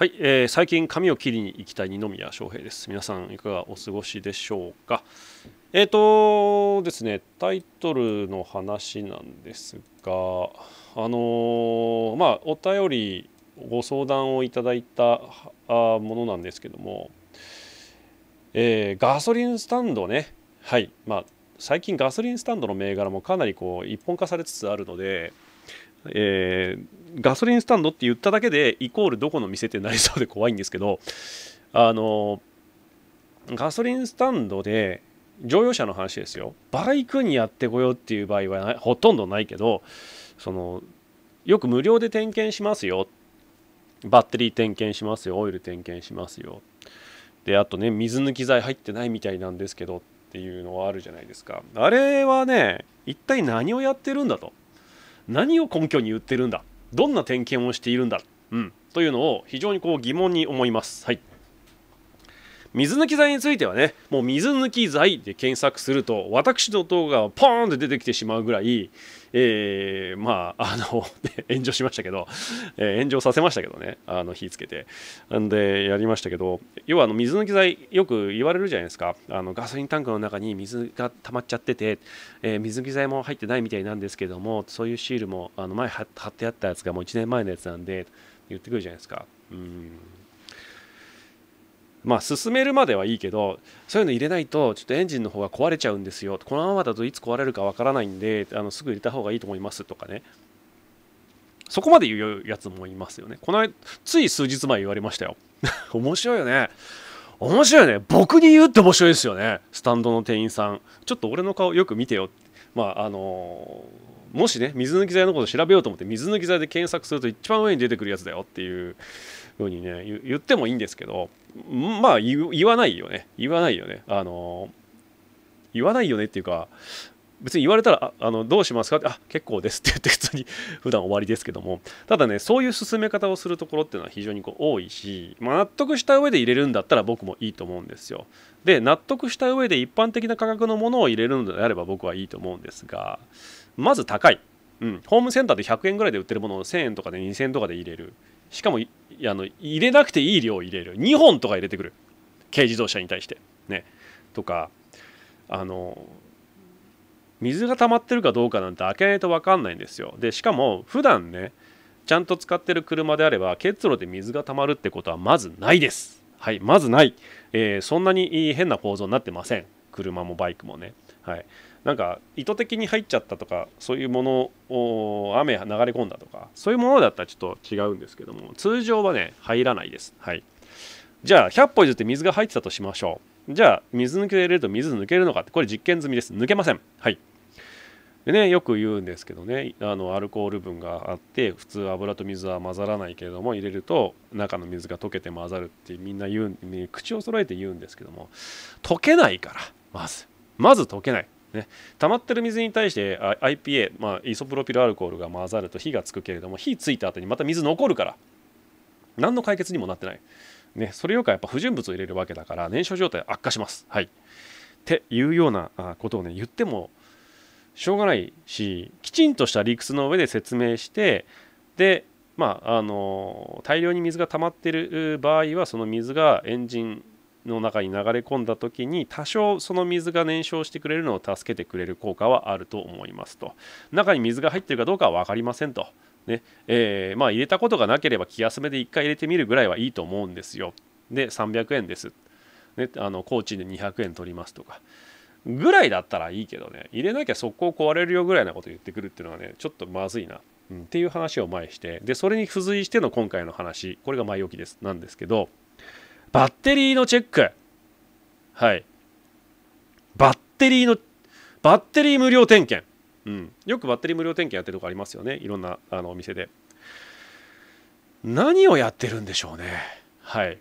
はい、えー、最近髪を切りに行きたい二宮翔平です。皆さんいかがお過ごしでしょうか。えっ、ー、とですね、タイトルの話なんですが、あのー、まあお便りご相談をいただいたあものなんですけども、えー、ガソリンスタンドね、はい、まあ最近ガソリンスタンドの銘柄もかなりこう一本化されつつあるので。えー、ガソリンスタンドって言っただけでイコールどこの店ってなりそうで怖いんですけどあのガソリンスタンドで乗用車の話ですよバイクにやってこようっていう場合はほとんどないけどそのよく無料で点検しますよバッテリー点検しますよオイル点検しますよであとね水抜き剤入ってないみたいなんですけどっていうのはあるじゃないですかあれはね一体何をやってるんだと何を根拠に言ってるんだどんな点検をしているんだ、うん、というのを非常にこう疑問に思います。はい水抜き剤についてはねもう水抜き剤で検索すると私の動画はポーンって出てきてしまうぐらい、えー、まああの 炎上しましたけど、え炎上させましたけどねあの火つけてんでやりましたけど要はあの水抜き剤よく言われるじゃないですかあのガソリンタンクの中に水が溜まっちゃってて、えー、水抜き剤も入ってないみたいなんですけどもそういうシールもあの前貼ってあったやつがもう1年前のやつなんで言ってくるじゃないですかうんまあ、進めるまではいいけどそういうの入れないとちょっとエンジンの方が壊れちゃうんですよこのままだといつ壊れるかわからないんであのすぐ入れた方がいいと思いますとかねそこまで言うやつもいますよねこのつい数日前言われましたよ 面白いよね面白いよね僕に言うって面白いですよねスタンドの店員さんちょっと俺の顔よく見てよまああのー、もしね水抜き剤のこと調べようと思って水抜き剤で検索すると一番上に出てくるやつだよっていうようにね言ってもいいんですけどまあ言わないよね言わないよねあの言わないよねっていうか別に言われたらあのどうしますかってあ結構ですって言って普通に 普段終わりですけどもただねそういう進め方をするところっていうのは非常にこう多いし、まあ、納得した上で入れるんだったら僕もいいと思うんですよで納得した上で一般的な価格のものを入れるのであれば僕はいいと思うんですがまず高い、うん、ホームセンターで100円ぐらいで売ってるものを1000円とかで2000円とかで入れるしかもあの入れなくていい量入れる2本とか入れてくる軽自動車に対してねとかあの水が溜まってるかどうかなんて開けないと分かんないんですよでしかも普段ねちゃんと使ってる車であれば結露で水が溜まるってことはまずないですはいまずない、えー、そんなに変な構造になってません車もバイクもねはいなんか意図的に入っちゃったとかそういうものを雨流れ込んだとかそういうものだったらちょっと違うんですけども通常はね入らないですはいじゃあ100歩譲って水が入ってたとしましょうじゃあ水抜け入れると水抜けるのかってこれ実験済みです抜けませんはいでねよく言うんですけどねあのアルコール分があって普通油と水は混ざらないけれども入れると中の水が溶けて混ざるってみんな言う口を揃えて言うんですけども溶けないからまずまず溶けないね、溜まってる水に対して IPA、まあ、イソプロピルアルコールが混ざると火がつくけれども火ついた後にまた水残るから何の解決にもなってない、ね、それよりかやっぱ不純物を入れるわけだから燃焼状態悪化します。はい、っていうようなことをね言ってもしょうがないしきちんとした理屈の上で説明してでまああの大量に水が溜まってる場合はその水がエンジンの中に流れ込んだ時に多少その水が燃焼してくれるのを助けてくれる効果はあると思いますと中に水が入ってるかどうかは分かりませんとねえー、まあ、入れたことがなければ気休めで1回入れてみるぐらいはいいと思うんですよで300円です、ね、あの高知で200円取りますとかぐらいだったらいいけどね入れなきゃ速攻壊れるよぐらいなこと言ってくるっていうのはねちょっとまずいな、うん、っていう話を前してでそれに付随しての今回の話これが前置きですなんですけどバッテリーのチェックはいバッテリーのバッテリー無料点検、うん、よくバッテリー無料点検やってるとこありますよねいろんなあのお店で何をやってるんでしょうねはい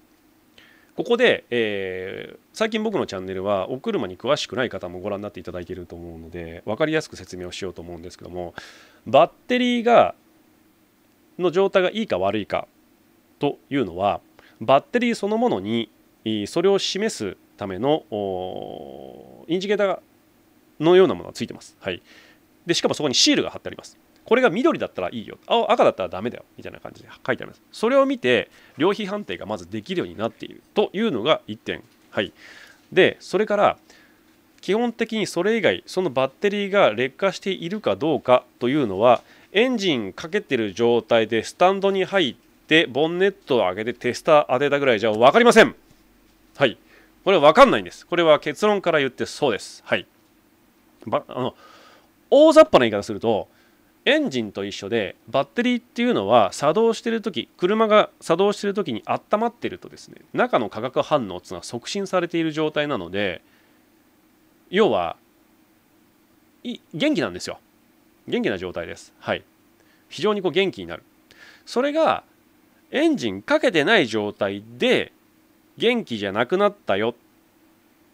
ここで、えー、最近僕のチャンネルはお車に詳しくない方もご覧になっていただいていると思うので分かりやすく説明をしようと思うんですけどもバッテリーがの状態がいいか悪いかというのはバッテリーそのものにそれを示すためのインジケーターのようなものがついてます、はい、でしかもそこにシールが貼ってありますこれが緑だったらいいよ青赤だったらダメだよみたいな感じで書いてありますそれを見て量比判定がまずできるようになっているというのが1点はいでそれから基本的にそれ以外そのバッテリーが劣化しているかどうかというのはエンジンかけてる状態でスタンドに入っでボンネットを上げてテスター当てたぐらいじゃ分かりませんはいこれは分かんないんですこれは結論から言ってそうですはいばあの大雑把な言い方するとエンジンと一緒でバッテリーっていうのは作動してる時車が作動してる時に温まってるとですね中の化学反応っていうのは促進されている状態なので要は元気なんですよ元気な状態ですはい非常にこう元気になるそれがエンジンかけてない状態で元気じゃなくなったよ、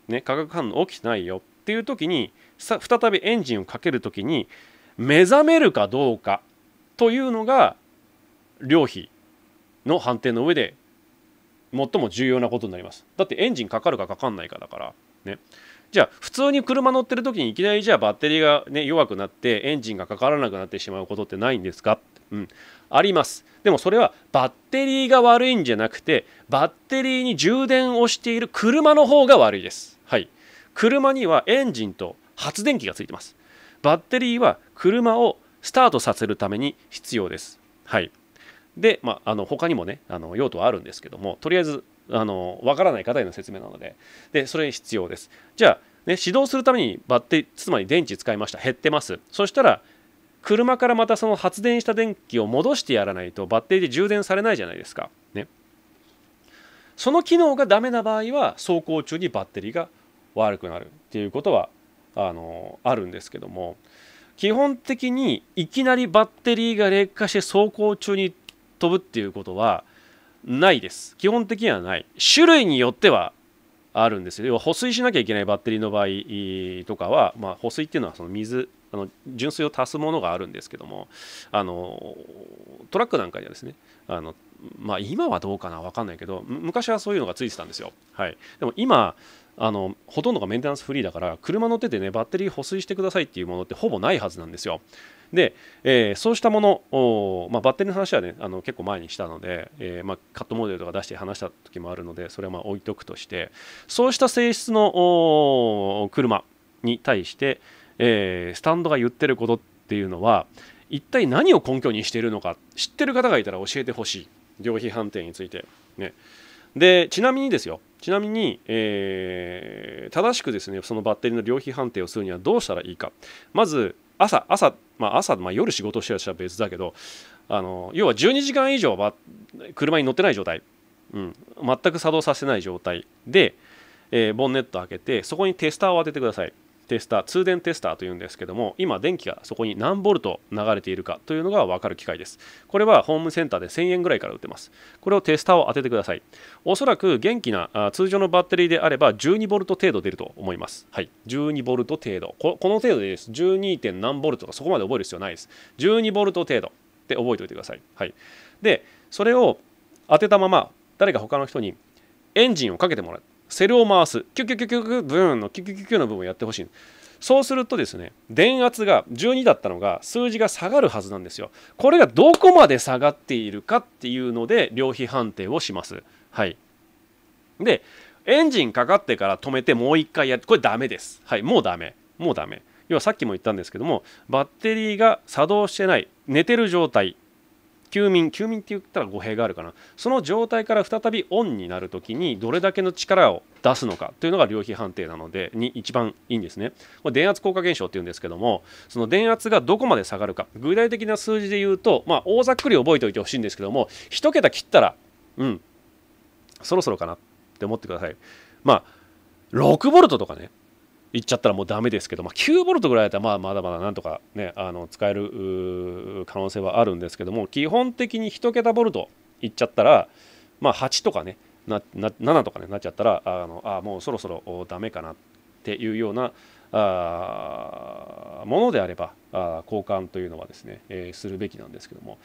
ね、化学反応起きてないよっていう時に再びエンジンをかける時に目覚めるかどうかというのが量費の判定の上で最も重要なことになります。だってエンジンかかるかかかんないかだから。ね、じゃあ普通に車乗ってる時にいきなりじゃあバッテリーが、ね、弱くなってエンジンがかからなくなってしまうことってないんですかうん、ありますでもそれはバッテリーが悪いんじゃなくてバッテリーに充電をしている車の方が悪いですはい車にはエンジンと発電機がついてますバッテリーは車をスタートさせるために必要ですはいで、まあ、あの他にもねあの用途はあるんですけどもとりあえずあの分からない方への説明なのででそれ必要ですじゃあね、指導するためにバッテつまり電池使いました減ってますそしたら車からまたその発電した電気を戻してやらないとバッテリーで充電されないじゃないですか。ね、その機能がダメな場合は走行中にバッテリーが悪くなるっていうことはあのあるんですけども基本的にいきなりバッテリーが劣化して走行中に飛ぶっていうことはないです基本的にはない種類によってはあるんですよ要は保水しなきゃいけないバッテリーの場合とかは、まあ、保水っていうのはその水あの純粋を足すものがあるんですけどもあのトラックなんかにはですねあのまあ、今はどうかな分かんないけど昔はそういうのがついてたんですよ、はい、でも今あのほとんどがメンテナンスフリーだから車乗っててねバッテリー補水してくださいっていうものってほぼないはずなんですよで、えー、そうしたもの、まあ、バッテリーの話はねあの結構前にしたので、えー、まあ、カットモデルとか出して話した時もあるのでそれはま置いとくとしてそうした性質の車に対して、えー、スタンドが言ってることっていうのは一体何を根拠にしているのか知ってる方がいたら教えてほしい量費判定について。ね、でちなみにですよちなみに、えー、正しくですねそのバッテリーの量費判定をするにはどうしたらいいかまず朝朝、まあ、朝、まあ、夜仕事してる人は別だけどあの要は12時間以上は車に乗ってない状態、うん、全く作動させない状態で、えー、ボンネット開けてそこにテスターを当ててくださいテスター通電テスターというんですけども今電気がそこに何ボルト流れているかというのが分かる機械ですこれはホームセンターで1000円ぐらいから売ってますこれをテスターを当ててくださいおそらく元気な通常のバッテリーであれば12ボルト程度出ると思いますはい12ボルト程度この程度でいいです 12. 点何ボルトとかそこまで覚える必要ないです12ボルト程度って覚えておいてくださいはいでそれを当てたまま誰か他の人にエンジンをかけてもらうセルを回すキュキュキュキュキュブーンのキュキュキュキュの部分をやってほしいそうするとですね電圧が12だったのが数字が下がるはずなんですよこれがどこまで下がっているかっていうので量比判定をしますはいでエンジンかかってから止めてもう1回やって、これダメですはいもうダメもうダメ要はさっきも言ったんですけどもバッテリーが作動してない寝てる状態休眠休眠って言ったら語弊があるかなその状態から再びオンになる時にどれだけの力を出すのかというのが量比判定なのでに一番いいんですねこれ電圧効果現象っていうんですけどもその電圧がどこまで下がるか具体的な数字で言うと、まあ、大ざっくり覚えておいてほしいんですけども1桁切ったらうんそろそろかなって思ってくださいまあ6ボルトとかね行っちゃったらもうだめですけど、まあ、9ボルトぐらいだったらまあまだまだなんとか、ね、あの使える可能性はあるんですけども基本的に1桁ボルトいっちゃったら、まあ、8とかねなな7とかねなっちゃったらあのあもうそろそろだめかなっていうようなあものであればあ交換というのはですね、えー、するべきなんですけども。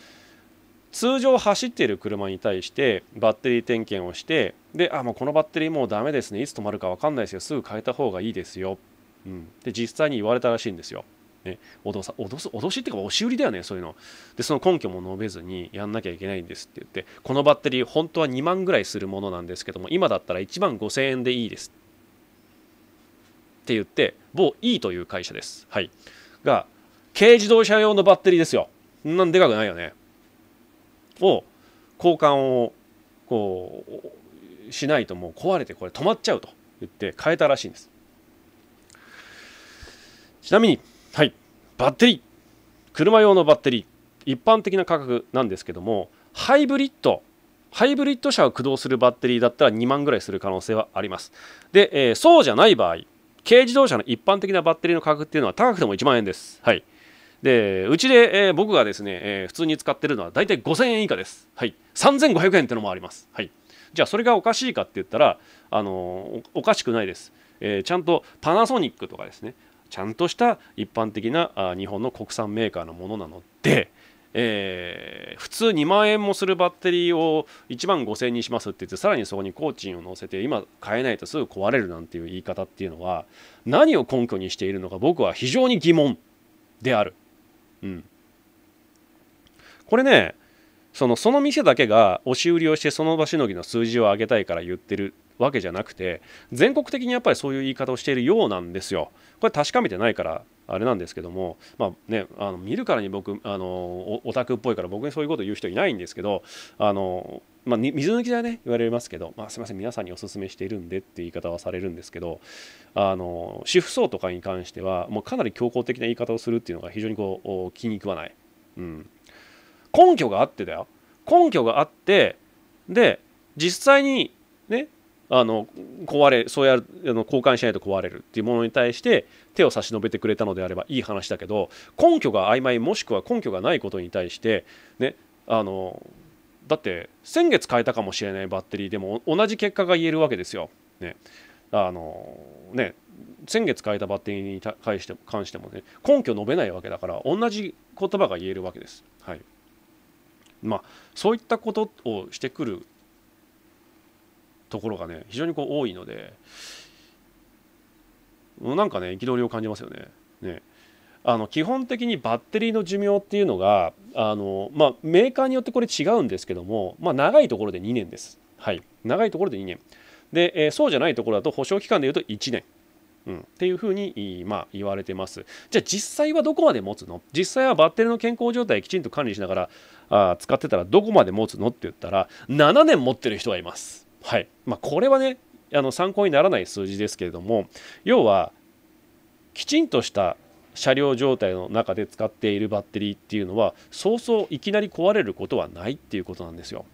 通常走っている車に対してバッテリー点検をしてであもうこのバッテリーもうダメですねいつ止まるか分かんないですよすぐ変えた方がいいですよ、うん、で実際に言われたらしいんですよ、ね、脅さ脅す脅しっていうか押し売りだよねそういうのでその根拠も述べずにやんなきゃいけないんですって言ってこのバッテリー本当は2万ぐらいするものなんですけども今だったら1万5000円でいいですって言って某 E という会社です、はい、が軽自動車用のバッテリーですよそんなんでかくないよねを交換をこうしないともう壊れてこれ止まっちゃうと言って変えたらしいんですちなみにはいバッテリー車用のバッテリー一般的な価格なんですけどもハイブリッドハイブリッド車を駆動するバッテリーだったら2万ぐらいする可能性はありますで、えー、そうじゃない場合軽自動車の一般的なバッテリーの価格っていうのは高くても1万円ですはいでうちで、えー、僕がですね、えー、普通に使ってるのは大体5000円以下です、はい、3500円ってのもあります、はい、じゃあそれがおかしいかって言ったら、あのおかしくないです、えー、ちゃんとパナソニックとかですねちゃんとした一般的なあ日本の国産メーカーのものなので、えー、普通2万円もするバッテリーを1万5000円にしますって言ってさらにそこに工賃を乗せて今買えないとすぐ壊れるなんていう言い方っていうのは何を根拠にしているのか僕は非常に疑問である。うんこれねそのその店だけが押し売りをしてその場しのぎの数字を上げたいから言ってるわけじゃなくて全国的にやっぱりそういう言い方をしているようなんですよ。これ確かめてないからあれなんですけども、まあね、あの見るからに僕あのオタクっぽいから僕にそういうこと言う人いないんですけどあのまあ、水抜きでね言われますけど、まあ、すいません皆さんにお勧めしているんでって言い方はされるんですけどあの主婦層とかに関してはもうかなり強硬的な言い方をするっていうのが非常にこう気に食わない、うん、根拠があってだよ根拠があってで実際にねあの壊れそうやるあの交換しないと壊れるっていうものに対して手を差し伸べてくれたのであればいい話だけど根拠が曖昧もしくは根拠がないことに対してねあのだって先月変えたかもしれないバッテリーでも同じ結果が言えるわけですよ。ねあのね、先月変えたバッテリーに対して関しても、ね、根拠述べないわけだから同じ言葉が言えるわけです。はいまあ、そういったことをしてくるところがね非常にこう多いのでなんかね憤りを感じますよね。ねあの基本的にバッテリーの寿命っていうのがあの、まあ、メーカーによってこれ違うんですけども、まあ、長いところで2年です。はい、長いところで2年で、えー、そうじゃないところだと保証期間でいうと1年。うん、っていうふうに、まあ、言われてます。じゃあ実際はどこまで持つの実際はバッテリーの健康状態きちんと管理しながらあ使ってたらどこまで持つのって言ったら7年持ってる人がいます。はいまあ、これはねあの参考にならない数字ですけれども要はきちんとした車両状態の中で使っているバッテリーっていうのはそうそういきなり壊れることはないっていうことなんですよ。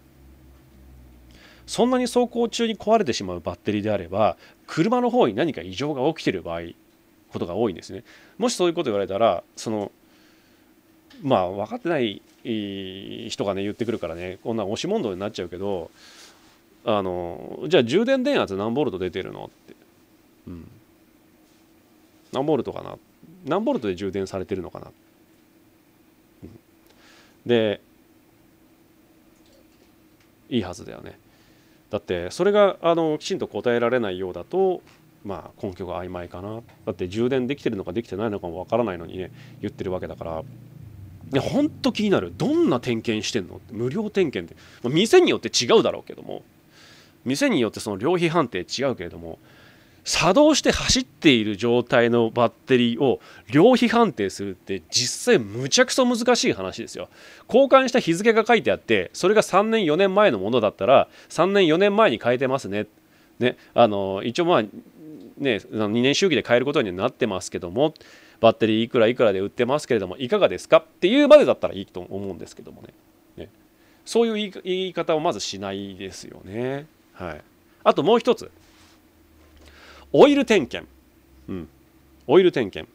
そんなに走行中に壊れてしまうバッテリーであれば車の方に何か異常が起きている場合ことが多いんですね。もしそういうこと言われたらそのまあ分かってない人がね言ってくるからねこんな押し問答になっちゃうけどあのじゃあ充電電圧何ボルト出てるのって、うん、何ボルトかなって。何ボルトで充電されてるのかな、うん、でいいはずだよねだってそれがあのきちんと答えられないようだとまあ根拠が曖昧かなだって充電できてるのかできてないのかもわからないのにね言ってるわけだからね、ほんと気になる。どんな点検してんの無料点検って。まあ、店によって違うだろうけども、店によってその量費判定違うけれども、作動して走っている状態のバッテリーを量比判定するって実際むちゃくそ難しい話ですよ交換した日付が書いてあってそれが3年4年前のものだったら3年4年前に変えてますねねあの一応まあね2年周期で変えることにはなってますけどもバッテリーいくらいくらで売ってますけれどもいかがですかっていうまでだったらいいと思うんですけどもね、ね、そういう言い方をまずしないですよねはいあともう一つオイル点検。うん。オイル点検。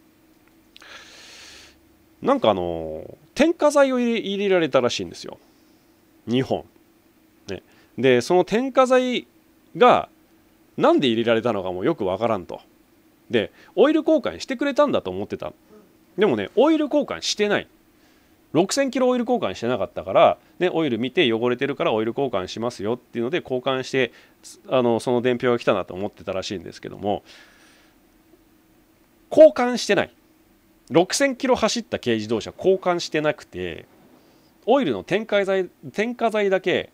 なんかあの、添加剤を入れられたらしいんですよ。2本。ね、で、その添加剤が何で入れられたのかもよくわからんと。で、オイル交換してくれたんだと思ってた。でもね、オイル交換してない。6000キロオイル交換してなかったから、ね、オイル見て汚れてるからオイル交換しますよっていうので交換してあのその伝票が来たなと思ってたらしいんですけども交換してない6000キロ走った軽自動車交換してなくてオイルの添加剤添加剤だけ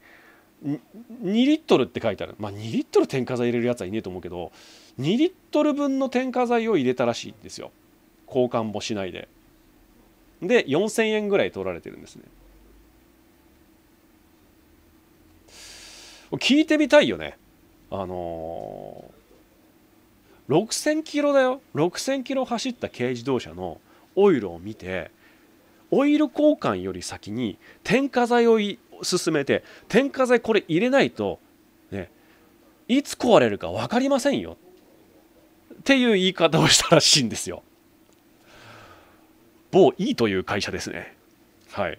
2リットルって書いてあるまあ2リットル添加剤入れるやつはいねえと思うけど2リットル分の添加剤を入れたらしいんですよ交換もしないで。で4000円ぐらい取られてるんですね聞いてみたいよねあのー、6000キロだよ6000キロ走った軽自動車のオイルを見てオイル交換より先に添加剤を進めて添加剤これ入れないとねいつ壊れるか分かりませんよっていう言い方をしたらしいんですよ。某 E という会社ですね。はい。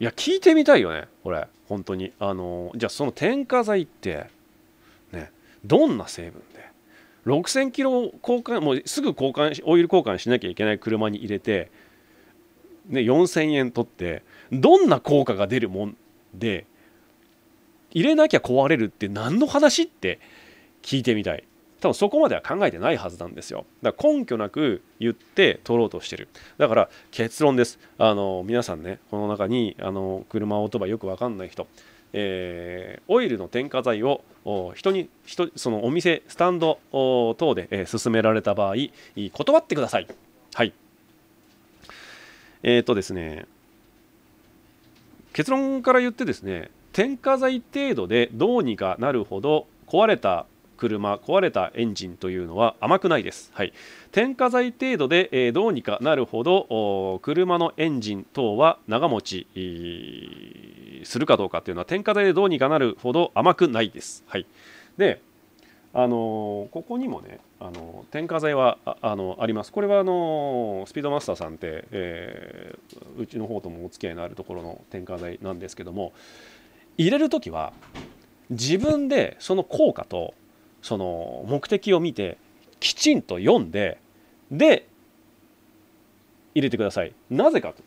いや、聞いてみたいよね、これ、本当に。あのー、じゃあ、その添加剤って、ね、どんな成分で、6000キロ交換、もうすぐ交換し、オイル交換しなきゃいけない車に入れて、ね、4000円取って、どんな効果が出るもんで、入れなきゃ壊れるって何の話って聞いてみたい。多分そこまでは考えてないはずなんですよだから根拠なく言って取ろうとしてるだから結論ですあの皆さんねこの中にあの車オートバイよく分かんない人えー、オイルの添加剤を人に人そのお店スタンド等で、えー、勧められた場合断ってくださいはいえっ、ー、とですね結論から言ってですね添加剤程度でどうにかなるほど壊れた車壊れたエンジンというのは甘くないです、はい、添加剤程度で、えー、どうにかなるほど車のエンジン等は長持ちするかどうかというのは添加剤でどうにかなるほど甘くないです、はい、であのー、ここにもね、あのー、添加剤はあ、あのー、あります。これはあのスピードマスターさんって、えうちの方ともお付き合いのあるところの添加剤なんですけども入れる時は自分でその効果とその目的を見てきちんと読んでで入れてくださいなぜかと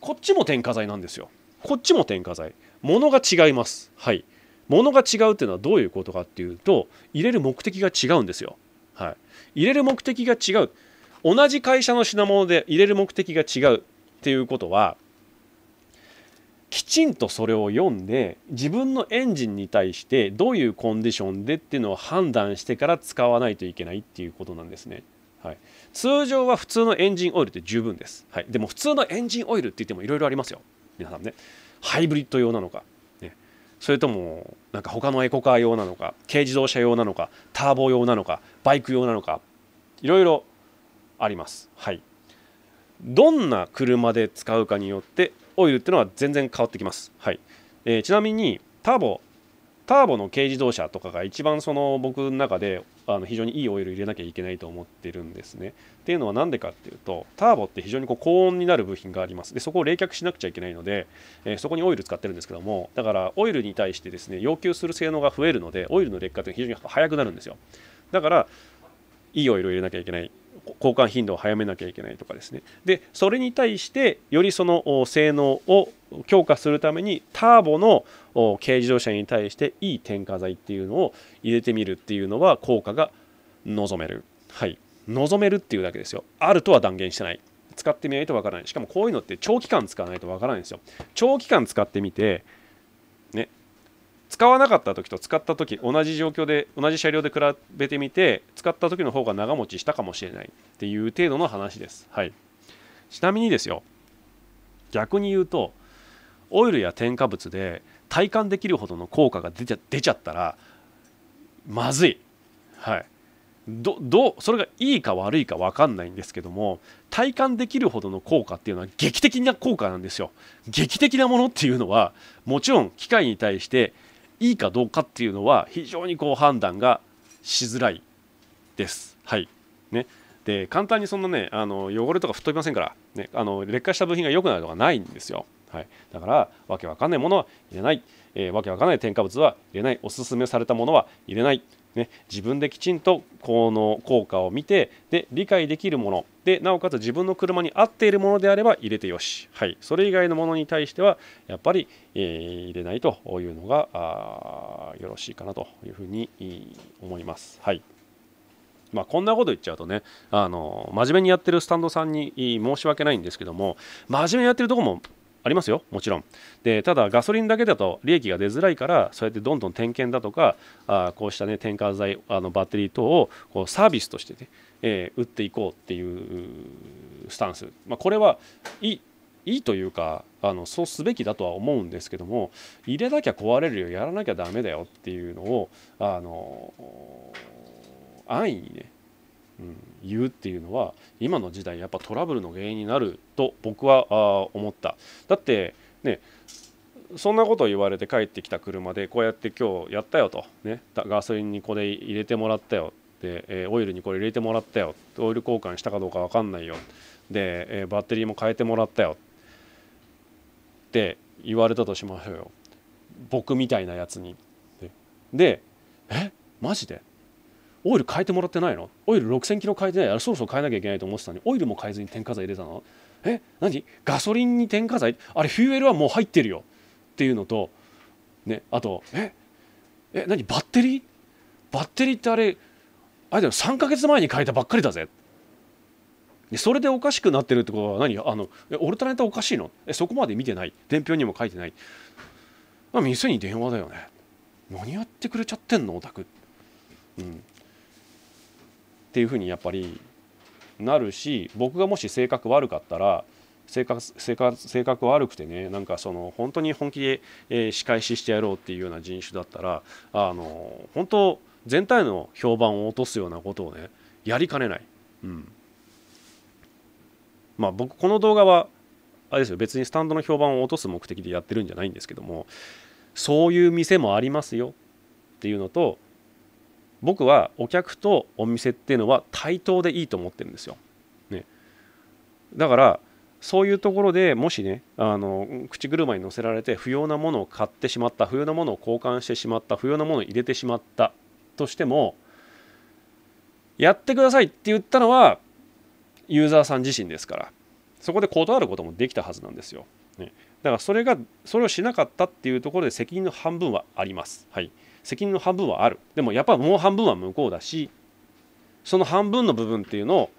こっちも添加剤なんですよこっちも添加剤物が違いますはい物が違うっていうのはどういうことかっていうと入れる目的が違うんですよはい入れる目的が違う同じ会社の品物で入れる目的が違うっていうことはきちんとそれを読んで自分のエンジンに対してどういうコンディションでっていうのを判断してから使わないといけないっていうことなんですね。はい、通常は普通のエンジンオイルって十分です、はい、でも普通のエンジンオイルって言ってもいろいろありますよ皆さんねハイブリッド用なのか、ね、それともなんか他のエコカー用なのか軽自動車用なのかターボ用なのかバイク用なのかいろいろあります、はい、どんな車で使うかによってオイルっていうのは全然変わってきます。はいえー、ちなみにターボターボの軽自動車とかが一番その僕の中であの非常にいいオイル入れなきゃいけないと思ってるんですね。っていうのは何でかっていうとターボって非常にこう高温になる部品があります。でそこを冷却しなくちゃいけないので、えー、そこにオイル使ってるんですけどもだからオイルに対してですね要求する性能が増えるのでオイルの劣化って非常に早くなるんですよ。だからいいオイルを入れなきゃいけない交換頻度を早めなきゃいけないとかですねでそれに対してよりその性能を強化するためにターボの軽自動車に対していい添加剤っていうのを入れてみるっていうのは効果が望めるはい望めるっていうだけですよあるとは断言してない使ってみないとわからないしかもこういうのって長期間使わないとわからないんですよ長期間使ってみて使わなかった時と使った時同じ状況で同じ車両で比べてみて使った時の方が長持ちしたかもしれないっていう程度の話です、はい、ちなみにですよ逆に言うとオイルや添加物で体感できるほどの効果が出ちゃ出ちゃったらまずい、はい、どどそれがいいか悪いか分かんないんですけども体感できるほどの効果っていうのは劇的な効果なんですよ劇的なものっていうのはもちろん機械に対していいかどうかっていうのは非常にこう判断がしづらいです。はいね、で簡単にそんなねあの汚れとか吹っ飛びませんから、ね、あの劣化した部品が良くなるとかないんですよ。はい、だからわけわかんないものは入れない、えー、わけわかんない添加物は入れないおすすめされたものは入れない、ね、自分できちんと効能効果を見てで理解できるものでなおかつ自分の車に合っているものであれば入れてよし、はい、それ以外のものに対してはやっぱり、えー、入れないというのがよろしいかなというふうに思います。はいまあ、こんなこと言っちゃうとねあの真面目にやってるスタンドさんに申し訳ないんですけども真面目にやってるとこもありますよもちろんでただガソリンだけだと利益が出づらいからそうやってどんどん点検だとかあこうしたね添加剤あのバッテリー等をこうサービスとしてねえー、打っていこうっていうスタンス、まあ、これはいいいいというかあのそうすべきだとは思うんですけども入れなきゃ壊れるよやらなきゃだめだよっていうのをあの安易にね、うん、言うっていうのは今の時代やっぱトラブルの原因になると僕はあ思っただってねそんなことを言われて帰ってきた車でこうやって今日やったよと、ね、ガソリンにこれ入れてもらったよで、えオイルにこれ入れてもらったよオイル交換したかどうか分かんないよで、えバッテリーも変えてもらったよって言われたとしましょうよ僕みたいなやつに。で「えマジでオイル変えてもらってないのオイル6000キロ変えてないあれそろそろ変えなきゃいけないと思ってたのにオイルも変えずに添加剤入れたのえ何ガソリンに添加剤あれフューエルはもう入ってるよっていうのと、ね、あとええ何バッテリーバッテリーってあれあれだよ3か月前に書いたばっかりだぜそれでおかしくなってるってことは何あのオルタネタおかしいのえそこまで見てない伝票にも書いてない、まあ、店に電話だよね何やってくれちゃってんのオタク、うん、っていうふうにやっぱりなるし僕がもし性格悪かったら性格性格性格悪くてねなんかその本当に本気で、えー、仕返ししてやろうっていうような人種だったらあの本当全体の評判を落とすようなことをねやりかねない、うん、まあ僕この動画はあれですよ別にスタンドの評判を落とす目的でやってるんじゃないんですけどもそういう店もありますよっていうのと僕はお客とお店っていうのは対等でいいと思ってるんですよ。ね、だからそういうところでもしねあの口車に乗せられて不要なものを買ってしまった不要なものを交換してしまった不要なものを入れてしまったとしてもやってくださいって言ったのはユーザーさん自身ですからそこで断ることもできたはずなんですよ、ね、だからそれがそれをしなかったっていうところで責任の半分はありますはい責任の半分はあるでもやっぱもう半分は向こうだしその半分の部分っていうのを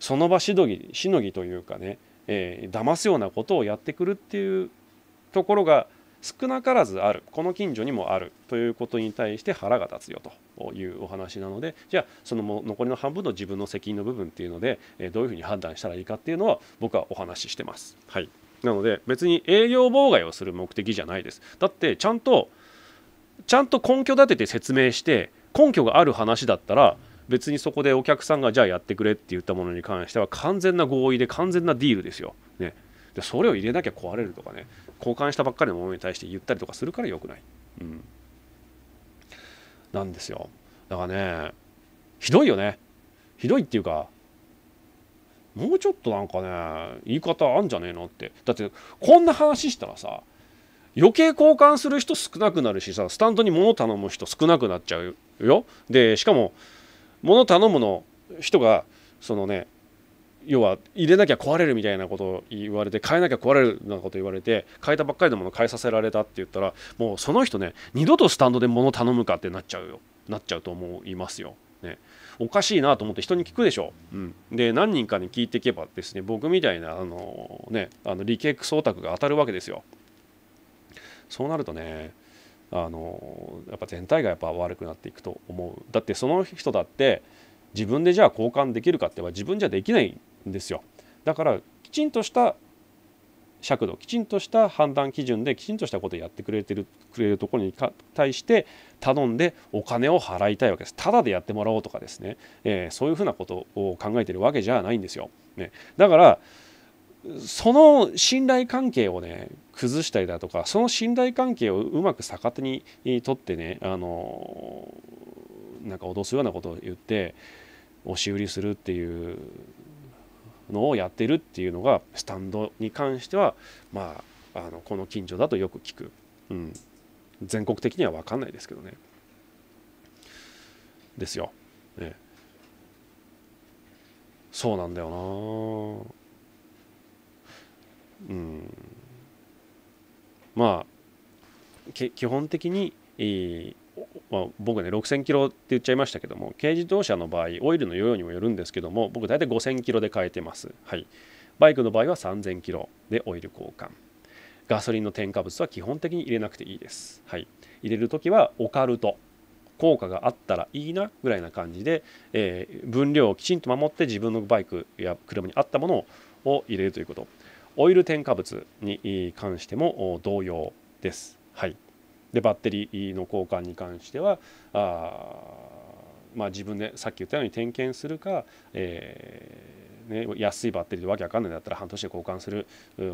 その場しのぎしのぎというかね、えー、騙すようなことをやってくるっていうところが少なからずあるこの近所にもあるということに対して腹が立つよというお話なのでじゃあその残りの半分の自分の責任の部分っていうのでどういうふうに判断したらいいかっていうのは僕はお話ししてます。はい、なので別に営業妨害をする目的じゃないです。だってちゃんとちゃんと根拠立てて説明して根拠がある話だったら別にそこでお客さんがじゃあやってくれって言ったものに関しては完全な合意で完全なディールですよ。でそれを入れなきゃ壊れるとかね交換したばっかりのものに対して言ったりとかするから良くない、うん、なんですよだからねひどいよねひどいっていうかもうちょっとなんかね言い方あんじゃねえのってだってこんな話したらさ余計交換する人少なくなるしさスタンドに物頼む人少なくなっちゃうよでしかも物頼むの人がそのね要は入れなきゃ壊れるみたいなことを言われて変えなきゃ壊れるなうなこと言われて変えたばっかりのものを変えさせられたって言ったらもうその人ね二度とスタンドで物頼むかってなっちゃうよなっちゃうと思いますよ。ね、おかしいなと思って人に聞くでしょ、うん、で何人かに聞いていけばですね僕みたいなあの、ね、あの理系クソオタクが当たるわけですよそうなるとねあのやっぱ全体がやっぱ悪くなっていくと思うだってその人だって自分でじゃあ交換できるかって言えば自分じゃできないんですよ。だからきちんとした尺度きちんとした判断基準できちんとしたことをやってくれてるくれるところに対して頼んでお金を払いたいわけですただでやってもらおうとかですね、えー、そういうふうなことを考えてるわけじゃないんですよ、ね、だからその信頼関係をね崩したりだとかその信頼関係をうまく逆手に取ってねあのなんか脅すようなことを言って押し売りするっていうのをやってるっていうのがスタンドに関してはまああのこの近所だとよく聞く、うん、全国的には分かんないですけどねですよ、ね、そうなんだよなうんまあ基本的に、えーまあ、僕ね6000キロって言っちゃいましたけども軽自動車の場合オイルの容量にもよるんですけども僕大体5000キロで変えてます、はい、バイクの場合は3000キロでオイル交換ガソリンの添加物は基本的に入れなくていいです、はい、入れるときはオカルト効果があったらいいなぐらいな感じで、えー、分量をきちんと守って自分のバイクや車に合ったものを入れるということオイル添加物に関しても同様です。はいでバッテリーの交換に関してはあ、まあ、自分でさっき言ったように点検するか、えー、ね、安いバッテリーでわけわかんないんだったら半年で交換する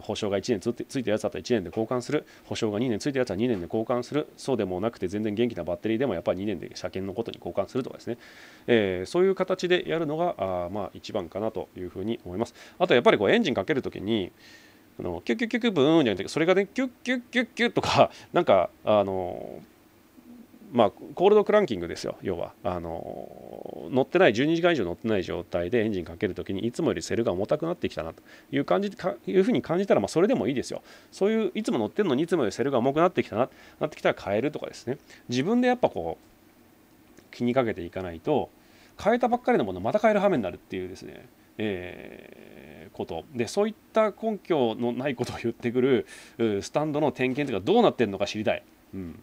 保証が1年つついたやつだったら1年で交換する保証が2年ついたやつは2年で交換するそうでもなくて全然元気なバッテリーでもやっぱり2年で車検のことに交換するとかですね、えー、そういう形でやるのがあまあ一番かなというふうに思いますあとやっぱりこうエンジンかけるときにあのキュッキュッキュッキュブーンじゃなくてそれがねキュッキュッキュッキュッとか なんかあのまあ、コールドクランキングですよ、要は。あの乗ってない、12時間以上乗ってない状態でエンジンかけるときに、いつもよりセルが重たくなってきたなという感じかいうふうに感じたら、まあ、それでもいいですよ。そういう、いつも乗ってるのに、いつもよりセルが重くなってきたな、なってきたら変えるとかですね。自分でやっぱこう、気にかけていかないと、変えたばっかりのものまた変える羽目になるっていうですね。えー、ことでそういった根拠のないことを言ってくるスタンドの点検というかどうなってるのか知りたい、うん、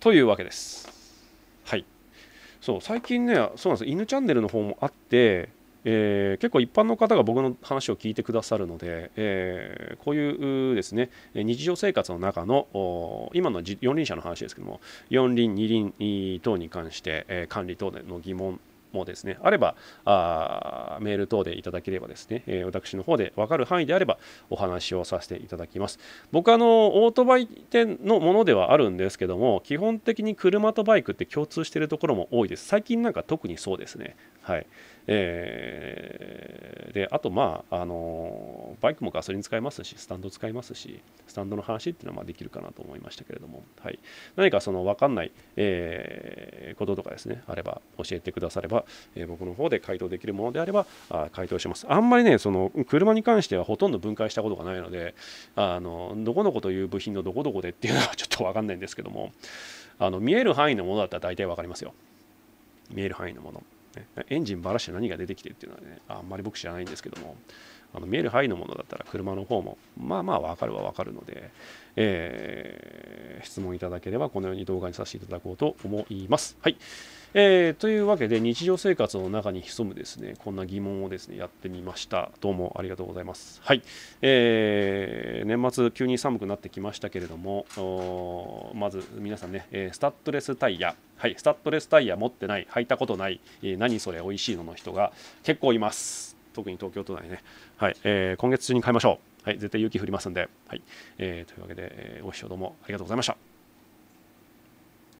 というわけです。はいそう最近ねそうなんです犬チャンネルの方もあって、えー、結構一般の方が僕の話を聞いてくださるので、えー、こういうですね日常生活の中の今の四輪車の話ですけども四輪二輪等に関して、えー、管理等の疑問もですね、あれば、あメール等でいただければですね、えー、私の方で分かる範囲であればお話をさせていただきます。僕、あの、オートバイ店のものではあるんですけども、基本的に車とバイクって共通しているところも多いです。最近なんか特にそうですね。はい。えー、であと、まああのバイクもガソリン使いますしスタンド使いますしスタンドの話っていうのはまあできるかなと思いましたけれども、はい、何かその分かんない、えー、こととかですねあれば教えてくだされば、えー、僕の方で回答できるものであればあ回答しますあんまりねその車に関してはほとんど分解したことがないのであのどこのこという部品のどこどこでっていうのは ちょっと分かんないんですけどもあの見える範囲のものだったら大体分かりますよ見える範囲のものエンジンばらして何が出てきてっていうのはねあんまり僕知らないんですけどもあの見える範囲のものだったら車の方もまあまあ分かるは分かるので、えー、質問いただければこのように動画にさせていただこうと思います。はい、えー、というわけで日常生活の中に潜むですねこんな疑問をですねやってみました。どうもありがとうございます。はい、えー、年末急に寒くなってきましたけれどもまず皆さんね、えー、スタッドレスタイヤはい、スタッドレスタイヤ持ってない履いたことない、え何それ美味しいのの人が結構います。特に東京都内ね、はい、えー、今月中に買いましょう。はい、絶対雪降りますんで。はい、えー、というわけで、えー、ご視聴どうもありがとうございました。